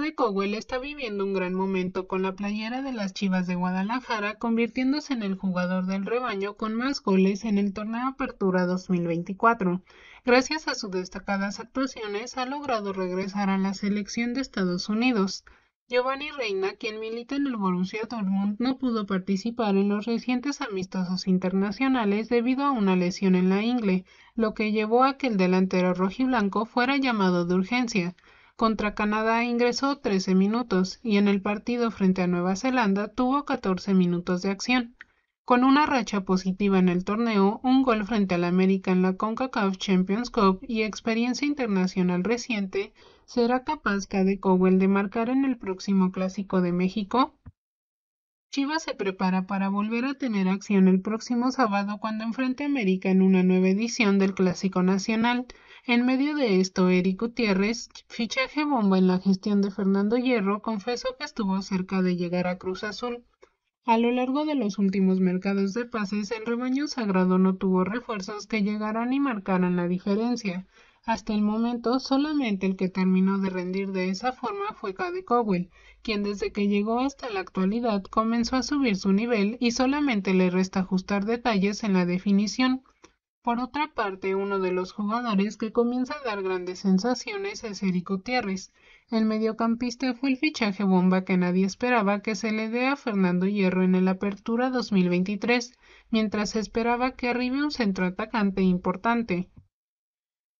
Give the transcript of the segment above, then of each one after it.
De Cowell está viviendo un gran momento con la playera de las Chivas de Guadalajara, convirtiéndose en el jugador del rebaño con más goles en el torneo Apertura 2024. Gracias a sus destacadas actuaciones ha logrado regresar a la selección de Estados Unidos. Giovanni Reina, quien milita en el Borussia Dortmund, no pudo participar en los recientes amistosos internacionales debido a una lesión en la ingle, lo que llevó a que el delantero rojiblanco fuera llamado de urgencia. Contra Canadá ingresó 13 minutos y en el partido frente a Nueva Zelanda tuvo 14 minutos de acción. Con una racha positiva en el torneo, un gol frente al América en la CONCACAF Champions Cup y experiencia internacional reciente, ¿será capaz Cade Cowell de marcar en el próximo Clásico de México? Chivas se prepara para volver a tener acción el próximo sábado cuando enfrente a América en una nueva edición del Clásico Nacional. En medio de esto, Eric Gutiérrez, fichaje bomba en la gestión de Fernando Hierro, confesó que estuvo cerca de llegar a Cruz Azul. A lo largo de los últimos mercados de pases, el rebaño sagrado no tuvo refuerzos que llegaran y marcaran la diferencia. Hasta el momento, solamente el que terminó de rendir de esa forma fue Cade Cowell, quien desde que llegó hasta la actualidad comenzó a subir su nivel y solamente le resta ajustar detalles en la definición. Por otra parte, uno de los jugadores que comienza a dar grandes sensaciones es Eric Gutiérrez. El mediocampista fue el fichaje bomba que nadie esperaba que se le dé a Fernando Hierro en el Apertura 2023, mientras se esperaba que arribe un atacante importante.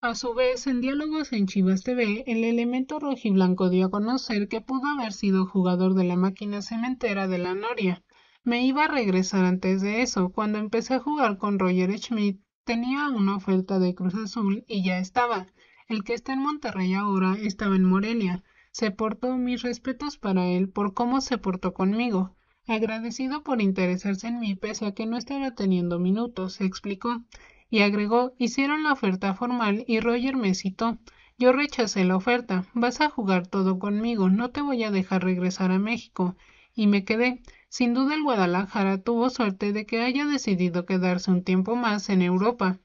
A su vez, en diálogos en Chivas TV, el elemento rojiblanco dio a conocer que pudo haber sido jugador de la máquina cementera de la Noria. Me iba a regresar antes de eso, cuando empecé a jugar con Roger Schmidt Tenía una oferta de Cruz Azul y ya estaba. El que está en Monterrey ahora estaba en Morelia. Se portó mis respetos para él por cómo se portó conmigo. Agradecido por interesarse en mí pese a que no estaba teniendo minutos, se explicó. Y agregó, hicieron la oferta formal y Roger me citó. Yo rechacé la oferta. Vas a jugar todo conmigo, no te voy a dejar regresar a México. Y me quedé. Sin duda el Guadalajara tuvo suerte de que haya decidido quedarse un tiempo más en Europa.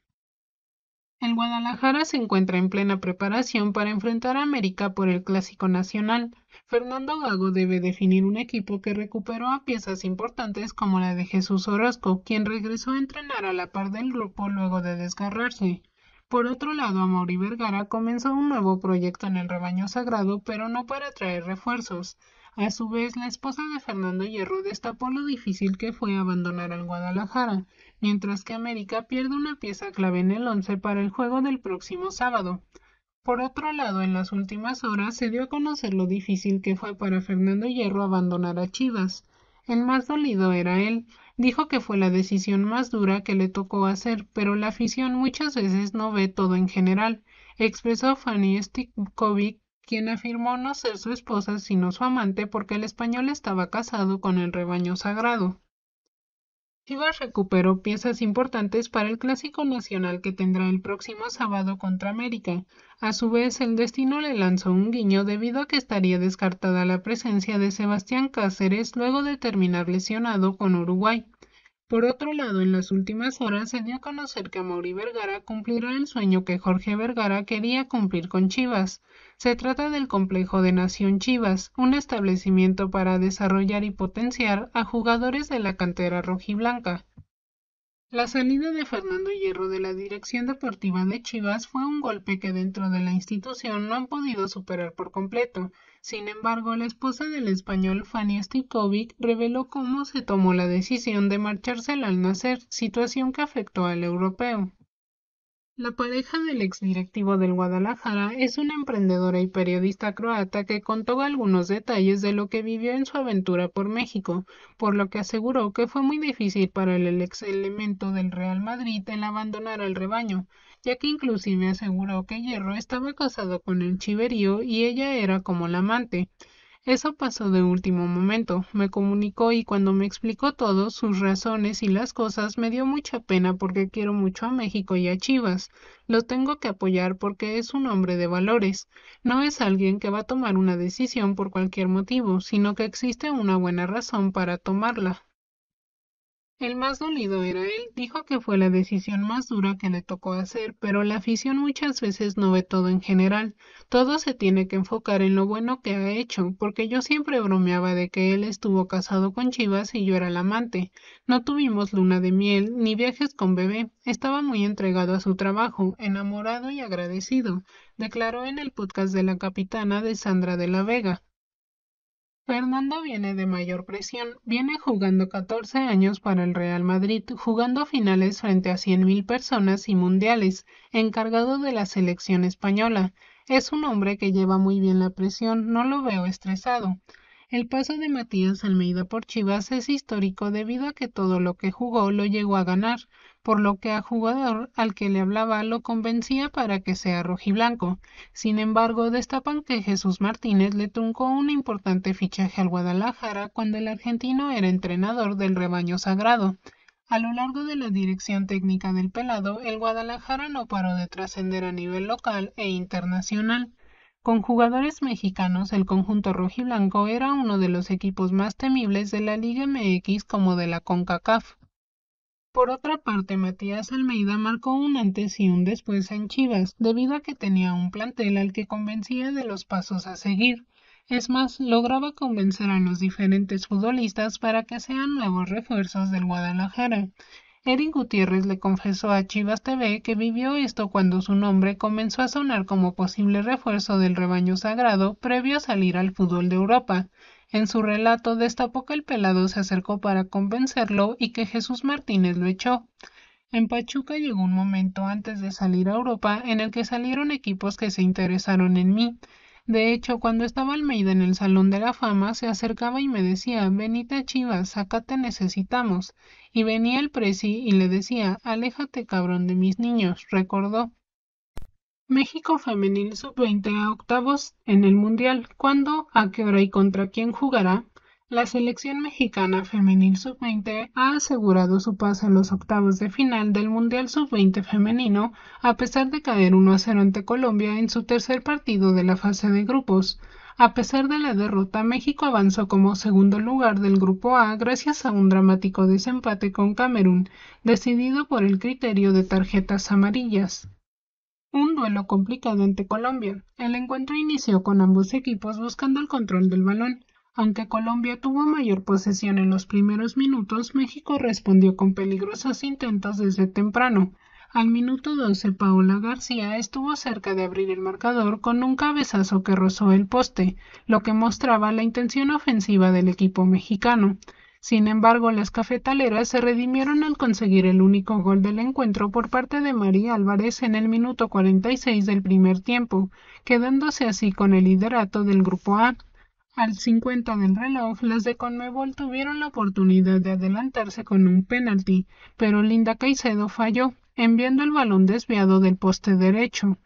El Guadalajara se encuentra en plena preparación para enfrentar a América por el Clásico Nacional. Fernando Gago debe definir un equipo que recuperó a piezas importantes como la de Jesús Orozco, quien regresó a entrenar a la par del grupo luego de desgarrarse. Por otro lado, Amaury Vergara comenzó un nuevo proyecto en el rebaño sagrado, pero no para traer refuerzos. A su vez, la esposa de Fernando Hierro destapó lo difícil que fue abandonar al Guadalajara, mientras que América pierde una pieza clave en el once para el juego del próximo sábado. Por otro lado, en las últimas horas se dio a conocer lo difícil que fue para Fernando Hierro abandonar a Chivas. El más dolido era él. Dijo que fue la decisión más dura que le tocó hacer, pero la afición muchas veces no ve todo en general, expresó Fanny Stikovic, quien afirmó no ser su esposa sino su amante porque el español estaba casado con el rebaño sagrado. Chivas recuperó piezas importantes para el clásico nacional que tendrá el próximo sábado contra América. A su vez, el destino le lanzó un guiño debido a que estaría descartada la presencia de Sebastián Cáceres luego de terminar lesionado con Uruguay. Por otro lado, en las últimas horas se dio a conocer que Mauri Vergara cumplirá el sueño que Jorge Vergara quería cumplir con Chivas. Se trata del complejo de Nación Chivas, un establecimiento para desarrollar y potenciar a jugadores de la cantera rojiblanca. La salida de Fernando Hierro de la dirección deportiva de Chivas fue un golpe que dentro de la institución no han podido superar por completo. Sin embargo, la esposa del español Fanny Stikovic reveló cómo se tomó la decisión de marcharse al nacer, situación que afectó al europeo. La pareja del ex directivo del Guadalajara es una emprendedora y periodista croata que contó algunos detalles de lo que vivió en su aventura por México, por lo que aseguró que fue muy difícil para el ex elemento del Real Madrid el abandonar al rebaño, ya que inclusive aseguró que Hierro estaba casado con el Chiverío y ella era como la amante. Eso pasó de último momento, me comunicó y cuando me explicó todo, sus razones y las cosas, me dio mucha pena porque quiero mucho a México y a Chivas. Lo tengo que apoyar porque es un hombre de valores. No es alguien que va a tomar una decisión por cualquier motivo, sino que existe una buena razón para tomarla. El más dolido era él, dijo que fue la decisión más dura que le tocó hacer, pero la afición muchas veces no ve todo en general, todo se tiene que enfocar en lo bueno que ha hecho, porque yo siempre bromeaba de que él estuvo casado con Chivas y yo era la amante, no tuvimos luna de miel ni viajes con bebé, estaba muy entregado a su trabajo, enamorado y agradecido, declaró en el podcast de la capitana de Sandra de la Vega. Fernando viene de mayor presión, viene jugando catorce años para el Real Madrid, jugando finales frente a mil personas y mundiales, encargado de la selección española. Es un hombre que lleva muy bien la presión, no lo veo estresado. El paso de Matías Almeida por Chivas es histórico debido a que todo lo que jugó lo llegó a ganar, por lo que a jugador al que le hablaba lo convencía para que sea rojiblanco. Sin embargo, destapan que Jesús Martínez le truncó un importante fichaje al Guadalajara cuando el argentino era entrenador del rebaño sagrado. A lo largo de la dirección técnica del pelado, el Guadalajara no paró de trascender a nivel local e internacional. Con jugadores mexicanos, el conjunto rojiblanco era uno de los equipos más temibles de la Liga MX como de la CONCACAF. Por otra parte, Matías Almeida marcó un antes y un después en Chivas, debido a que tenía un plantel al que convencía de los pasos a seguir. Es más, lograba convencer a los diferentes futbolistas para que sean nuevos refuerzos del Guadalajara. Erin Gutiérrez le confesó a Chivas TV que vivió esto cuando su nombre comenzó a sonar como posible refuerzo del rebaño sagrado previo a salir al fútbol de Europa. En su relato destapó que el pelado se acercó para convencerlo y que Jesús Martínez lo echó. En Pachuca llegó un momento antes de salir a Europa en el que salieron equipos que se interesaron en mí. De hecho, cuando estaba Almeida en el Salón de la Fama, se acercaba y me decía, Benita Chivas, acá te necesitamos. Y venía el presi y le decía, aléjate cabrón de mis niños, recordó. México Femenil Sub-20 a octavos en el Mundial. ¿Cuándo, a qué hora y contra quién jugará? La selección mexicana femenil sub-20 ha asegurado su paso a los octavos de final del Mundial sub-20 femenino a pesar de caer 1 0 ante Colombia en su tercer partido de la fase de grupos. A pesar de la derrota, México avanzó como segundo lugar del Grupo A gracias a un dramático desempate con Camerún, decidido por el criterio de tarjetas amarillas. Un duelo complicado ante Colombia. El encuentro inició con ambos equipos buscando el control del balón. Aunque Colombia tuvo mayor posesión en los primeros minutos, México respondió con peligrosos intentos desde temprano. Al minuto 12, Paola García estuvo cerca de abrir el marcador con un cabezazo que rozó el poste, lo que mostraba la intención ofensiva del equipo mexicano. Sin embargo, las cafetaleras se redimieron al conseguir el único gol del encuentro por parte de María Álvarez en el minuto 46 del primer tiempo, quedándose así con el liderato del Grupo A. Al 50 del reloj, las de Conmebol tuvieron la oportunidad de adelantarse con un penalti, pero Linda Caicedo falló, enviando el balón desviado del poste derecho.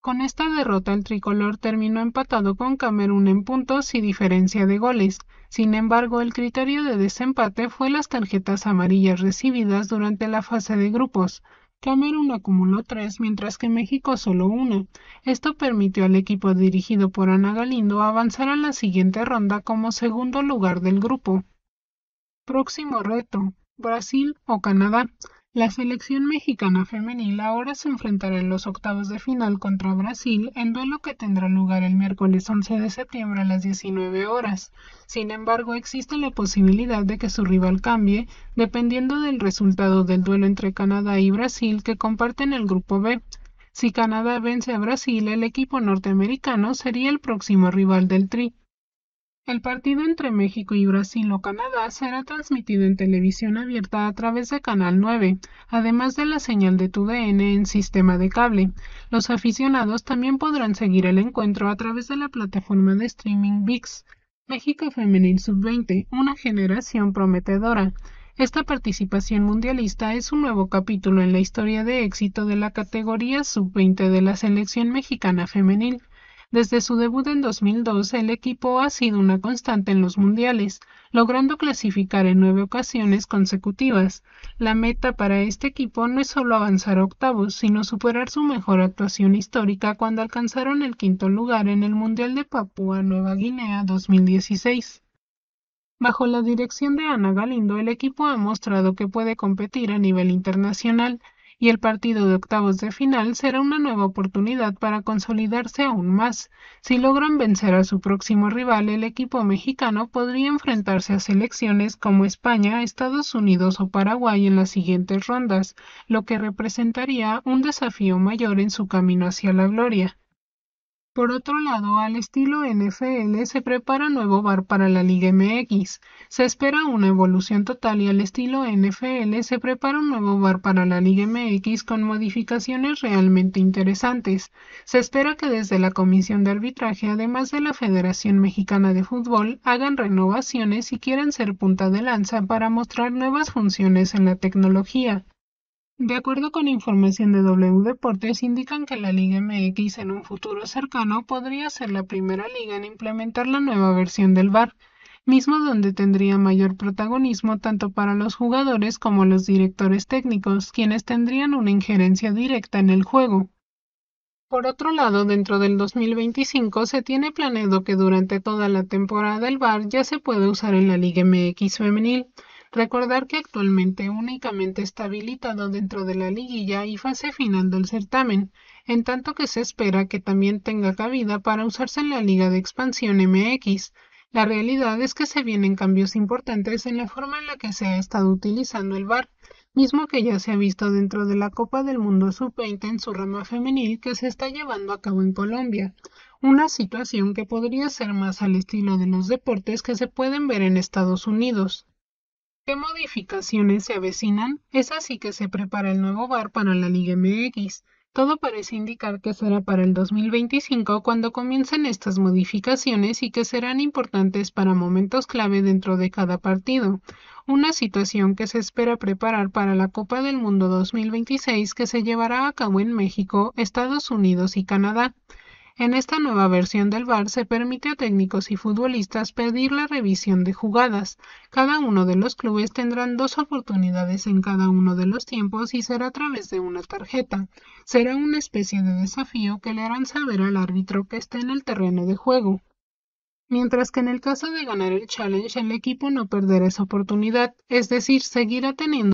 Con esta derrota el tricolor terminó empatado con Camerún en puntos y diferencia de goles. Sin embargo, el criterio de desempate fue las tarjetas amarillas recibidas durante la fase de grupos, Camerún acumuló tres, mientras que México solo una. Esto permitió al equipo dirigido por Ana Galindo avanzar a la siguiente ronda como segundo lugar del grupo. Próximo reto, Brasil o Canadá. La selección mexicana femenil ahora se enfrentará en los octavos de final contra Brasil en duelo que tendrá lugar el miércoles 11 de septiembre a las 19 horas. Sin embargo, existe la posibilidad de que su rival cambie dependiendo del resultado del duelo entre Canadá y Brasil que comparten el grupo B. Si Canadá vence a Brasil, el equipo norteamericano sería el próximo rival del Tri. El partido entre México y Brasil o Canadá será transmitido en televisión abierta a través de Canal 9, además de la señal de TUDN en sistema de cable. Los aficionados también podrán seguir el encuentro a través de la plataforma de streaming VIX. México Femenil Sub-20, una generación prometedora. Esta participación mundialista es un nuevo capítulo en la historia de éxito de la categoría Sub-20 de la selección mexicana femenil. Desde su debut en 2002, el equipo ha sido una constante en los mundiales, logrando clasificar en nueve ocasiones consecutivas. La meta para este equipo no es solo avanzar a octavos, sino superar su mejor actuación histórica cuando alcanzaron el quinto lugar en el Mundial de Papúa Nueva Guinea 2016. Bajo la dirección de Ana Galindo, el equipo ha mostrado que puede competir a nivel internacional y el partido de octavos de final será una nueva oportunidad para consolidarse aún más. Si logran vencer a su próximo rival, el equipo mexicano podría enfrentarse a selecciones como España, Estados Unidos o Paraguay en las siguientes rondas, lo que representaría un desafío mayor en su camino hacia la gloria. Por otro lado, al estilo NFL se prepara nuevo bar para la Liga MX. Se espera una evolución total y al estilo NFL se prepara un nuevo bar para la Liga MX con modificaciones realmente interesantes. Se espera que desde la Comisión de Arbitraje, además de la Federación Mexicana de Fútbol, hagan renovaciones y quieran ser punta de lanza para mostrar nuevas funciones en la tecnología. De acuerdo con información de W Deportes, indican que la Liga MX en un futuro cercano podría ser la primera liga en implementar la nueva versión del VAR, mismo donde tendría mayor protagonismo tanto para los jugadores como los directores técnicos, quienes tendrían una injerencia directa en el juego. Por otro lado, dentro del 2025 se tiene planeado que durante toda la temporada del VAR ya se puede usar en la Liga MX femenil, Recordar que actualmente únicamente está habilitado dentro de la liguilla y fase final del certamen, en tanto que se espera que también tenga cabida para usarse en la Liga de Expansión MX. La realidad es que se vienen cambios importantes en la forma en la que se ha estado utilizando el VAR, mismo que ya se ha visto dentro de la Copa del Mundo Sub-20 en su rama femenil que se está llevando a cabo en Colombia, una situación que podría ser más al estilo de los deportes que se pueden ver en Estados Unidos. ¿Qué modificaciones se avecinan? Es así que se prepara el nuevo bar para la Liga MX. Todo parece indicar que será para el 2025 cuando comiencen estas modificaciones y que serán importantes para momentos clave dentro de cada partido, una situación que se espera preparar para la Copa del Mundo 2026 que se llevará a cabo en México, Estados Unidos y Canadá. En esta nueva versión del VAR se permite a técnicos y futbolistas pedir la revisión de jugadas. Cada uno de los clubes tendrán dos oportunidades en cada uno de los tiempos y será a través de una tarjeta. Será una especie de desafío que le harán saber al árbitro que está en el terreno de juego. Mientras que en el caso de ganar el challenge el equipo no perderá esa oportunidad, es decir, seguirá teniendo